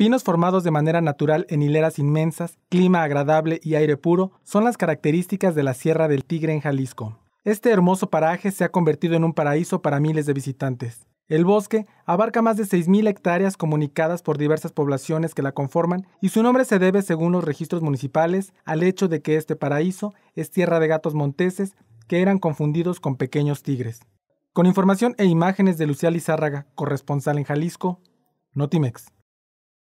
Pinos formados de manera natural en hileras inmensas, clima agradable y aire puro son las características de la Sierra del Tigre en Jalisco. Este hermoso paraje se ha convertido en un paraíso para miles de visitantes. El bosque abarca más de 6.000 hectáreas comunicadas por diversas poblaciones que la conforman y su nombre se debe, según los registros municipales, al hecho de que este paraíso es tierra de gatos monteses que eran confundidos con pequeños tigres. Con información e imágenes de Lucía Lizárraga, corresponsal en Jalisco, Notimex.